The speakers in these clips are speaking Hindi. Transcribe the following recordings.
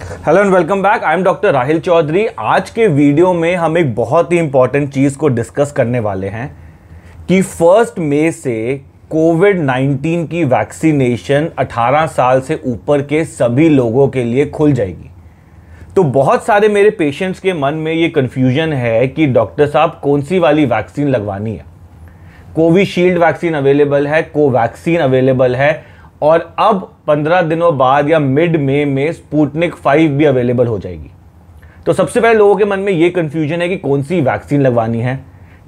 hello and welcome back I am doctor Rahil Chaudhary आज के वीडियो में हम एक बहुत ही इंपॉर्टेंट चीज़ को डिस्कस करने वाले हैं कि फर्स्ट मे से कोविड 19 की वैक्सीनेशन 18 साल से ऊपर के सभी लोगों के लिए खुल जाएगी तो बहुत सारे मेरे पेशेंट्स के मन में ये कन्फ्यूजन है कि डॉक्टर साहब कौन सी वाली वैक्सीन लगवानी है कोविशील्ड वैक्सीन अवेलेबल है कोवैक्सीन अवेलेबल है और अब पंद्रह दिनों बाद या मिड मे में स्पूटनिक फाइव भी अवेलेबल हो जाएगी तो सबसे पहले लोगों के मन में ये कन्फ्यूजन है कि कौन सी वैक्सीन लगवानी है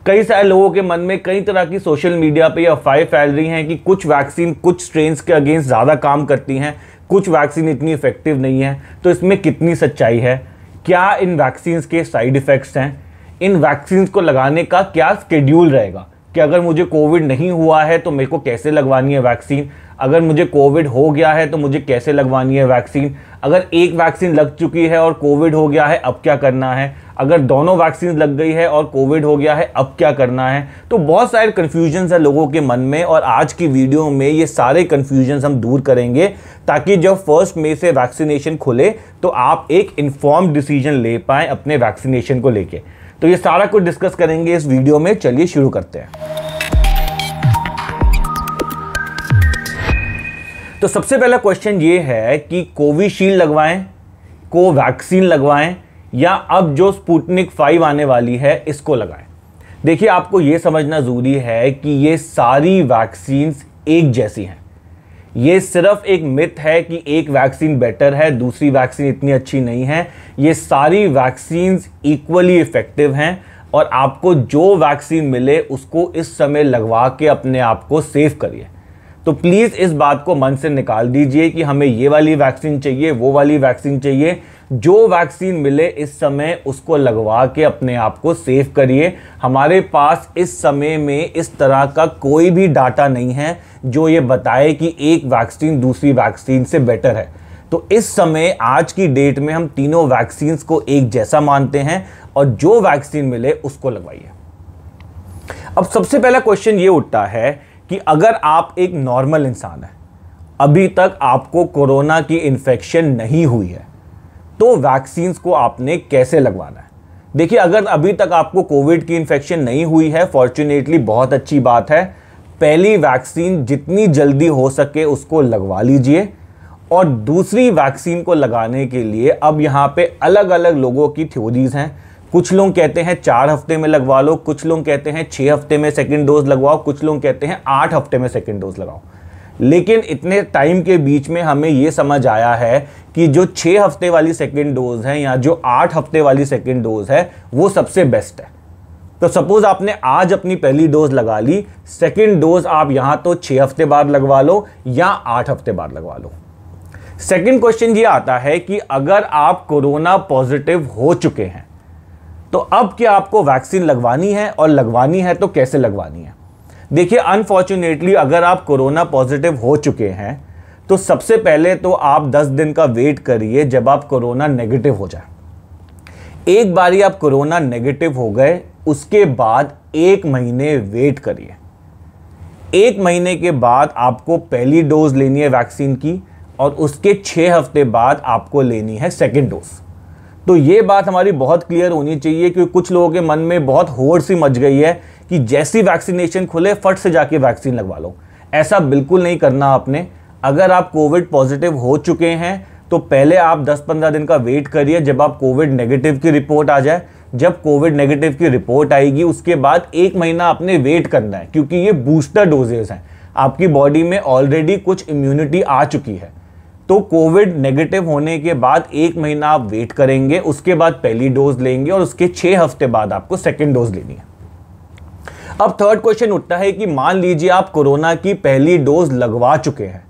कई सारे लोगों के मन में कई तरह की सोशल मीडिया पे अफवाहें फैल रही हैं कि कुछ वैक्सीन कुछ स्ट्रेन के अगेंस्ट ज़्यादा काम करती हैं कुछ वैक्सीन इतनी इफेक्टिव नहीं है तो इसमें कितनी सच्चाई है क्या इन वैक्सीन के साइड इफ़ेक्ट्स हैं इन वैक्सीन को लगाने का क्या स्केड्यूल रहेगा कि अगर मुझे कोविड नहीं हुआ है तो मेरे को कैसे लगवानी है वैक्सीन अगर मुझे कोविड हो गया है तो मुझे कैसे लगवानी है वैक्सीन अगर एक वैक्सीन लग चुकी है और कोविड हो गया है अब क्या करना है अगर दोनों वैक्सीन लग गई है और कोविड हो गया है अब क्या करना है तो बहुत सारे कन्फ्यूजन्स हैं लोगों के मन में और आज की वीडियो में ये सारे कन्फ्यूजन्स हम दूर करेंगे ताकि जब फर्स्ट मे से वैक्सीनेशन खुले तो आप एक इन्फॉर्म डिसीजन ले पाएँ अपने वैक्सीनेशन को लेकर तो ये सारा कुछ डिस्कस करेंगे इस वीडियो में चलिए शुरू करते हैं तो सबसे पहला क्वेश्चन ये है कि कोविशील्ड लगवाएं कोवैक्सीन लगवाएं या अब जो स्पुटनिक फाइव आने वाली है इसको लगाएं देखिए आपको ये समझना ज़रूरी है कि ये सारी वैक्सीन्स एक जैसी हैं ये सिर्फ एक मिथ है कि एक वैक्सीन बेटर है दूसरी वैक्सीन इतनी अच्छी नहीं है ये सारी वैक्सीन्स इक्वली इफ़ेक्टिव हैं और आपको जो वैक्सीन मिले उसको इस समय लगवा के अपने आप को सेफ करिए तो प्लीज़ इस बात को मन से निकाल दीजिए कि हमें ये वाली वैक्सीन चाहिए वो वाली वैक्सीन चाहिए जो वैक्सीन मिले इस समय उसको लगवा के अपने आप को सेफ करिए हमारे पास इस समय में इस तरह का कोई भी डाटा नहीं है जो ये बताए कि एक वैक्सीन दूसरी वैक्सीन से बेटर है तो इस समय आज की डेट में हम तीनों वैक्सीन को एक जैसा मानते हैं और जो वैक्सीन मिले उसको लगवाइए अब सबसे पहला क्वेश्चन ये उठता है कि अगर आप एक नॉर्मल इंसान हैं अभी तक आपको कोरोना की इन्फेक्शन नहीं हुई है तो वैक्सीन्स को आपने कैसे लगवाना है देखिए अगर अभी तक आपको कोविड की इन्फेक्शन नहीं हुई है फॉर्चुनेटली बहुत अच्छी बात है पहली वैक्सीन जितनी जल्दी हो सके उसको लगवा लीजिए और दूसरी वैक्सीन को लगाने के लिए अब यहाँ पे अलग अलग लोगों की थ्योरीज हैं कुछ लोग कहते हैं चार हफ्ते में लगवा लो कुछ लोग कहते हैं छः हफ्ते में सेकेंड डोज लगवाओ कुछ लोग कहते हैं आठ हफ्ते में सेकेंड डोज लगाओ लेकिन इतने टाइम के बीच में हमें ये समझ आया है कि जो छः हफ्ते वाली सेकेंड डोज है या जो आठ हफ्ते वाली सेकेंड डोज है वो सबसे बेस्ट है तो सपोज आपने आज अपनी पहली डोज लगा ली सेकेंड डोज आप यहां तो छः हफ्ते बाद लगवा लो या आठ हफ्ते बाद लगवा लो सेकेंड क्वेश्चन ये आता है कि अगर आप कोरोना पॉजिटिव हो चुके हैं तो अब क्या आपको वैक्सीन लगवानी है और लगवानी है तो कैसे लगवानी है देखिए अनफॉर्चुनेटली अगर आप कोरोना पॉजिटिव हो चुके हैं तो सबसे पहले तो आप 10 दिन का वेट करिए जब आप कोरोना नेगेटिव हो जाए एक बार आप कोरोना नेगेटिव हो गए उसके बाद एक महीने वेट करिए एक महीने के बाद आपको पहली डोज लेनी है वैक्सीन की और उसके छः हफ्ते बाद आपको लेनी है सेकेंड डोज़ तो ये बात हमारी बहुत क्लियर होनी चाहिए क्योंकि कुछ लोगों के मन में बहुत होड़ सी मच गई है कि जैसी वैक्सीनेशन खुले फट से जाके वैक्सीन लगवा लो ऐसा बिल्कुल नहीं करना आपने अगर आप कोविड पॉजिटिव हो चुके हैं तो पहले आप 10-15 दिन का वेट करिए जब आप कोविड नेगेटिव की रिपोर्ट आ जाए जब कोविड नेगेटिव की रिपोर्ट आएगी उसके बाद एक महीना आपने वेट करना है क्योंकि ये बूस्टर डोजेज हैं आपकी बॉडी में ऑलरेडी कुछ इम्यूनिटी आ चुकी है तो कोविड नेगेटिव होने के बाद एक महीना आप वेट करेंगे उसके बाद पहली डोज लेंगे और उसके छह हफ्ते बाद आपको सेकेंड डोज लेनी है अब थर्ड क्वेश्चन उठता है कि मान लीजिए आप कोरोना की पहली डोज लगवा चुके हैं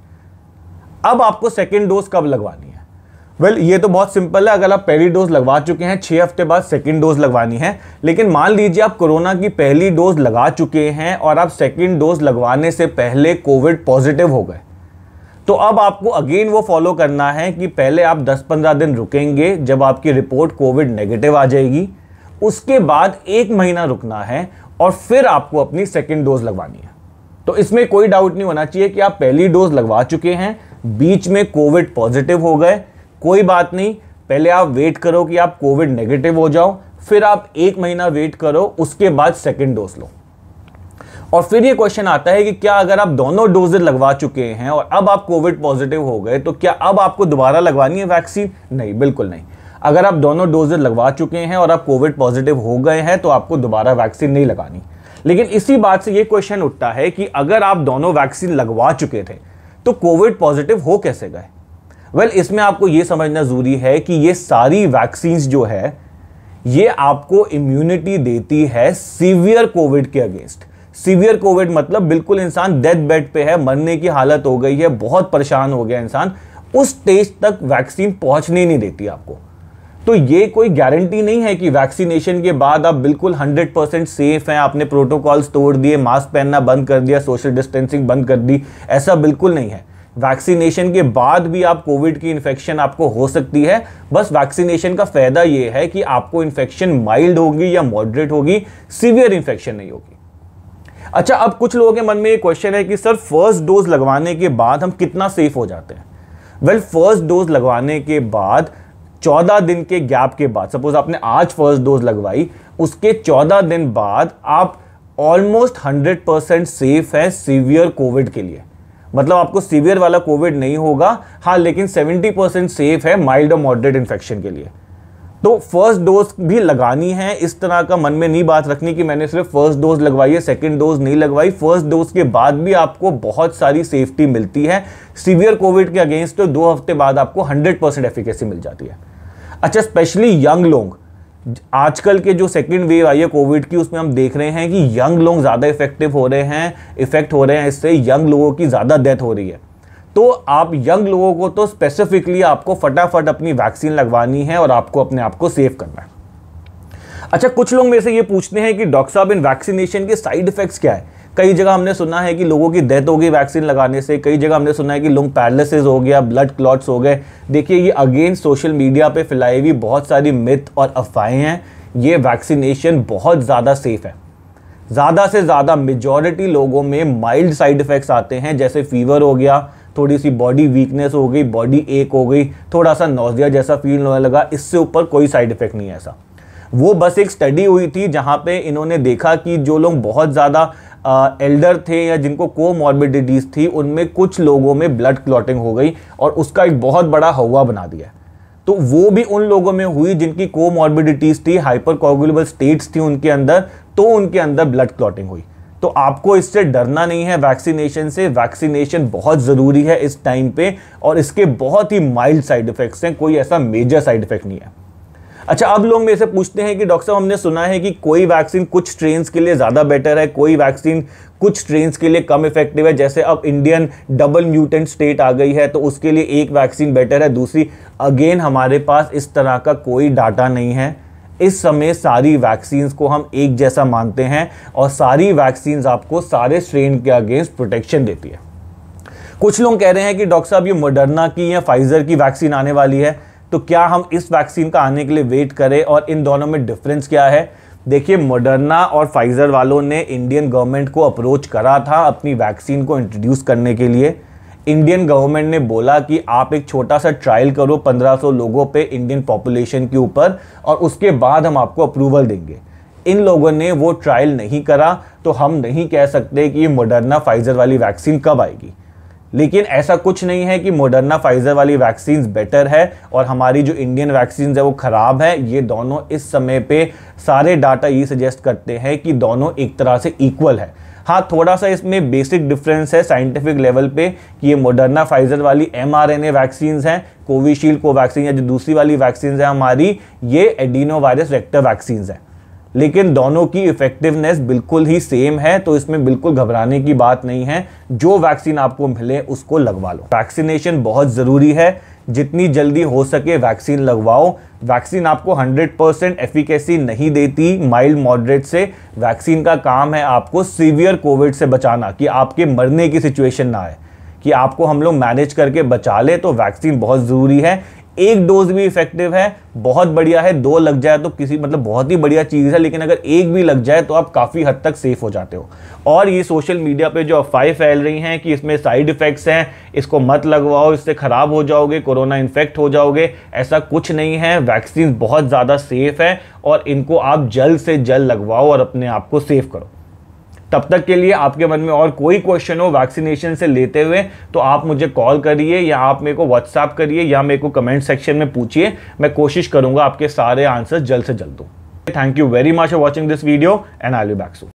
अब आपको सेकेंड डोज कब लगवानी है वेल well, ये तो बहुत सिंपल है अगर आप पहली डोज लगवा चुके हैं छह हफ्ते बाद सेकेंड डोज लगवानी है लेकिन मान लीजिए आप कोरोना की पहली डोज लगा चुके हैं और आप सेकेंड डोज लगवाने से पहले कोविड पॉजिटिव हो गए तो अब आपको अगेन वो फॉलो करना है कि पहले आप 10-15 दिन रुकेंगे जब आपकी रिपोर्ट कोविड नेगेटिव आ जाएगी उसके बाद एक महीना रुकना है और फिर आपको अपनी सेकेंड डोज लगवानी है तो इसमें कोई डाउट नहीं होना चाहिए कि आप पहली डोज लगवा चुके हैं बीच में कोविड पॉजिटिव हो गए कोई बात नहीं पहले आप वेट करो कि आप कोविड नेगेटिव हो जाओ फिर आप एक महीना वेट करो उसके बाद सेकेंड डोज लो और फिर ये क्वेश्चन आता है कि क्या अगर आप दोनों डोजेज लगवा चुके हैं और अब आप कोविड पॉजिटिव हो गए तो क्या अब आपको दोबारा लगवानी है वैक्सीन नहीं बिल्कुल नहीं अगर आप दोनों डोजेज लगवा चुके हैं और आप कोविड पॉजिटिव हो गए हैं तो आपको दोबारा वैक्सीन नहीं लगानी लेकिन इसी बात से ये क्वेश्चन उठता है कि अगर आप दोनों वैक्सीन लगवा चुके थे तो कोविड पॉजिटिव हो कैसे गए वेल well, इसमें आपको ये समझना ज़रूरी है कि ये सारी वैक्सीन जो है ये आपको इम्यूनिटी देती है सीवियर कोविड के अगेंस्ट सीवियर कोविड मतलब बिल्कुल इंसान डेथ बेड पे है मरने की हालत हो गई है बहुत परेशान हो गया इंसान उस स्टेज तक वैक्सीन पहुंचने नहीं देती आपको तो ये कोई गारंटी नहीं है कि वैक्सीनेशन के बाद आप बिल्कुल 100 परसेंट सेफ हैं आपने प्रोटोकॉल्स तोड़ दिए मास्क पहनना बंद कर दिया सोशल डिस्टेंसिंग बंद कर दी ऐसा बिल्कुल नहीं है वैक्सीनेशन के बाद भी आप कोविड की इन्फेक्शन आपको हो सकती है बस वैक्सीनेशन का फायदा ये है कि आपको इन्फेक्शन माइल्ड होगी या मॉडरेट होगी सीवियर इन्फेक्शन नहीं होगी अच्छा अब कुछ लोगों के मन में ये क्वेश्चन है कि सर फर्स्ट डोज लगवाने के बाद हम कितना सेफ हो जाते हैं वेल फर्स्ट डोज लगवाने के बाद चौदह दिन के गैप के बाद सपोज आपने आज फर्स्ट डोज लगवाई उसके चौदह दिन बाद आप ऑलमोस्ट हंड्रेड परसेंट सेफ है सीवियर कोविड के लिए मतलब आपको सीवियर वाला कोविड नहीं होगा हाँ लेकिन सेवेंटी परसेंट सेफ है माइल्ड और मॉडरेट इन्फेक्शन के लिए तो फर्स्ट डोज भी लगानी है इस तरह का मन में नहीं बात रखनी कि मैंने सिर्फ फर्स्ट डोज लगवाई है सेकेंड डोज नहीं लगवाई फर्स्ट डोज के बाद भी आपको बहुत सारी सेफ्टी मिलती है सीवियर कोविड के अगेंस्ट तो दो हफ्ते बाद आपको 100 परसेंट एफिकेसी मिल जाती है अच्छा स्पेशली यंग लोग आजकल के जो सेकेंड वेव आई है कोविड की उसमें हम देख रहे हैं कि यंग लोग ज़्यादा इफेक्टिव हो रहे हैं इफेक्ट हो रहे हैं इससे यंग लोगों की ज़्यादा डेथ हो रही है तो आप यंग लोगों को तो स्पेसिफिकली आपको फटाफट अपनी वैक्सीन लगवानी है और आपको अपने आप को सेव करना है अच्छा कुछ लोग मेरे से ये पूछते हैं कि डॉक्टर साहब इन वैक्सीनेशन के साइड इफेक्ट्स क्या है कई जगह हमने सुना है कि लोगों की डेथ हो गई वैक्सीन लगाने से कई जगह हमने सुना है कि लोग पैरालिसिस हो गया ब्लड क्लॉट्स हो गए देखिए ये अगेन सोशल मीडिया पे फैलाई हुई बहुत सारी मिथ और अफवाहें हैं ये वैक्सीनेशन बहुत ज़्यादा सेफ है ज़्यादा से ज़्यादा मेजॉरिटी लोगों में माइल्ड साइड इफ़ेक्ट्स आते हैं जैसे फीवर हो गया थोड़ी सी बॉडी वीकनेस हो गई बॉडी एक हो गई थोड़ा सा नोजिया जैसा फील होने लगा इससे ऊपर कोई साइड इफेक्ट नहीं है ऐसा वो बस एक स्टडी हुई थी जहाँ पे इन्होंने देखा कि जो लोग बहुत ज़्यादा एल्डर थे या जिनको कोमॉर्बिडिटीज़ थी उनमें कुछ लोगों में ब्लड क्लॉटिंग हो गई और उसका एक बहुत बड़ा हवा बना दिया तो वो भी उन लोगों में हुई जिनकी मॉर्बिडिटीज थी हाइपर स्टेट्स थी उनके अंदर तो उनके अंदर ब्लड क्लॉटिंग हुई तो आपको इससे डरना नहीं है वैक्सीनेशन से वैक्सीनेशन बहुत ज़रूरी है इस टाइम पे और इसके बहुत ही माइल्ड साइड इफ़ेक्ट्स हैं कोई ऐसा मेजर साइड इफ़ेक्ट नहीं है अच्छा अब लोग मेरे से पूछते हैं कि डॉक्टर साहब हमने सुना है कि कोई वैक्सीन कुछ ट्रेन के लिए ज़्यादा बेटर है कोई वैक्सीन कुछ ट्रेन के लिए कम इफेक्टिव है जैसे अब इंडियन डबल म्यूटेंट स्टेट आ गई है तो उसके लिए एक वैक्सीन बेटर है दूसरी अगेन हमारे पास इस तरह का कोई डाटा नहीं है इस समय सारी वैक्सीन्स को हम एक जैसा मानते हैं और सारी वैक्सीन्स आपको सारे स्ट्रेन के अगेंस्ट प्रोटेक्शन देती है कुछ लोग कह रहे हैं कि डॉक्टर साहब ये मोडर्ना की या फाइजर की वैक्सीन आने वाली है तो क्या हम इस वैक्सीन का आने के लिए वेट करें और इन दोनों में डिफरेंस क्या है देखिए मोडर्ना और फाइजर वालों ने इंडियन गवर्नमेंट को अप्रोच करा था अपनी वैक्सीन को इंट्रोड्यूस करने के लिए इंडियन गवर्नमेंट ने बोला कि आप एक छोटा सा ट्रायल करो 1500 लोगों पे इंडियन पॉपुलेशन के ऊपर और उसके बाद हम आपको अप्रूवल देंगे इन लोगों ने वो ट्रायल नहीं करा तो हम नहीं कह सकते कि मोडर्ना फाइजर वाली वैक्सीन कब आएगी लेकिन ऐसा कुछ नहीं है कि मोडर्ना फाइजर वाली वैक्सीन बेटर है और हमारी जो इंडियन वैक्सीन है वो ख़राब है ये दोनों इस समय पे सारे डाटा ये सजेस्ट करते हैं कि दोनों एक तरह से इक्वल है हाँ थोड़ा सा इसमें बेसिक डिफरेंस है साइंटिफिक लेवल पे कि ये मोडर्ना फाइजर वाली M R N A vaccine हैं कोविशील्ड कोवैक्सीन या जो दूसरी वाली वैक्सीन है हमारी ये एडीनो वायरस वैक्टर वैक्सीन है लेकिन दोनों की इफेक्टिवनेस बिल्कुल ही सेम है तो इसमें बिल्कुल घबराने की बात नहीं है जो वैक्सीन आपको मिले उसको लगवा लो वैक्सीनेशन बहुत ज़रूरी है जितनी जल्दी हो सके वैक्सीन लगवाओ वैक्सीन आपको 100 परसेंट एफिकेसी नहीं देती माइल्ड मॉडरेट से वैक्सीन का काम है आपको सीवियर कोविड से बचाना कि आपके मरने की सिचुएशन ना आए कि आपको हम लोग मैनेज करके बचा ले तो वैक्सीन बहुत ज़रूरी है एक डोज भी इफेक्टिव है बहुत बढ़िया है दो लग जाए तो किसी मतलब बहुत ही बढ़िया चीज़ है लेकिन अगर एक भी लग जाए तो आप काफ़ी हद तक सेफ हो जाते हो और ये सोशल मीडिया पे जो अफवाहें फैल रही हैं कि इसमें साइड इफ़ेक्ट्स हैं इसको मत लगवाओ इससे ख़राब हो जाओगे कोरोना इन्फेक्ट हो जाओगे ऐसा कुछ नहीं है वैक्सीन बहुत ज़्यादा सेफ़ है और इनको आप जल्द से जल्द लगवाओ और अपने आप को सेफ़ करो तब तक के लिए आपके मन में और कोई क्वेश्चन हो वैक्सीनेशन से लेते हुए तो आप मुझे कॉल करिए या आप मेरे को व्हाट्सएप करिए या मेरे को कमेंट सेक्शन में पूछिए मैं कोशिश करूंगा आपके सारे आंसर जल्द से जल्द दूँ thank you very much for watching this video and I will back Sue